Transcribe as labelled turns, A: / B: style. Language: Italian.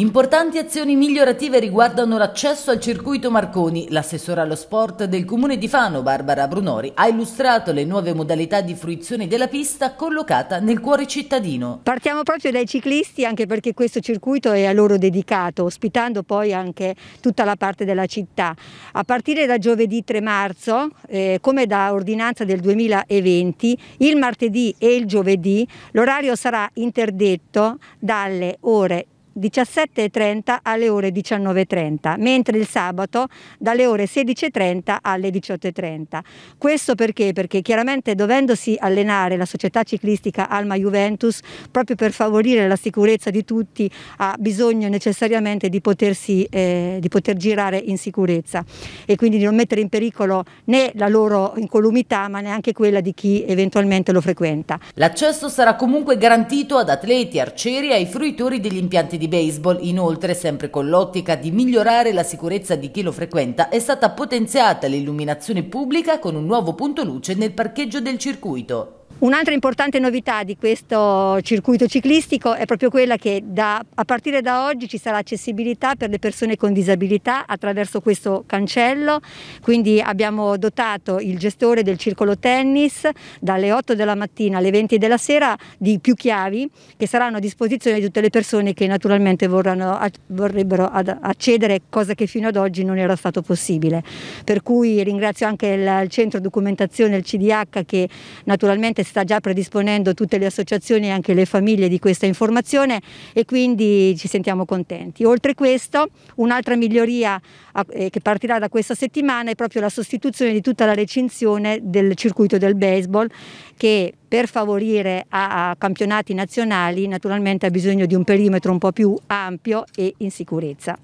A: Importanti azioni migliorative riguardano l'accesso al circuito Marconi. L'assessore allo sport del comune di Fano, Barbara Brunori, ha illustrato le nuove modalità di fruizione della pista collocata nel cuore cittadino.
B: Partiamo proprio dai ciclisti anche perché questo circuito è a loro dedicato, ospitando poi anche tutta la parte della città. A partire da giovedì 3 marzo, eh, come da ordinanza del 2020, il martedì e il giovedì l'orario sarà interdetto dalle ore 17.30 alle ore 19.30, mentre il sabato dalle ore 16.30 alle 18.30. Questo perché? Perché chiaramente dovendosi allenare la società ciclistica Alma Juventus, proprio per favorire la sicurezza di tutti, ha bisogno necessariamente di, potersi, eh, di poter girare in sicurezza e quindi di non mettere in pericolo né la loro incolumità ma neanche quella di chi eventualmente lo frequenta. L'accesso sarà comunque garantito ad
A: atleti, arcieri e ai fruitori degli impianti di baseball, inoltre, sempre con l'ottica di migliorare la sicurezza di chi lo frequenta, è stata potenziata l'illuminazione pubblica con un nuovo punto luce nel parcheggio del circuito.
B: Un'altra importante novità di questo circuito ciclistico è proprio quella che da, a partire da oggi ci sarà accessibilità per le persone con disabilità attraverso questo cancello, quindi abbiamo dotato il gestore del circolo tennis dalle 8 della mattina alle 20 della sera di più chiavi che saranno a disposizione di tutte le persone che naturalmente vorranno, vorrebbero accedere, cosa che fino ad oggi non era stato possibile. Per cui ringrazio anche il, il centro documentazione, il CDH, che naturalmente sta già predisponendo tutte le associazioni e anche le famiglie di questa informazione e quindi ci sentiamo contenti. Oltre questo, un'altra miglioria eh, che partirà da questa settimana è proprio la sostituzione di tutta la recinzione del circuito del baseball che per favorire a, campionati nazionali naturalmente ha bisogno di un perimetro un po' più ampio e in sicurezza.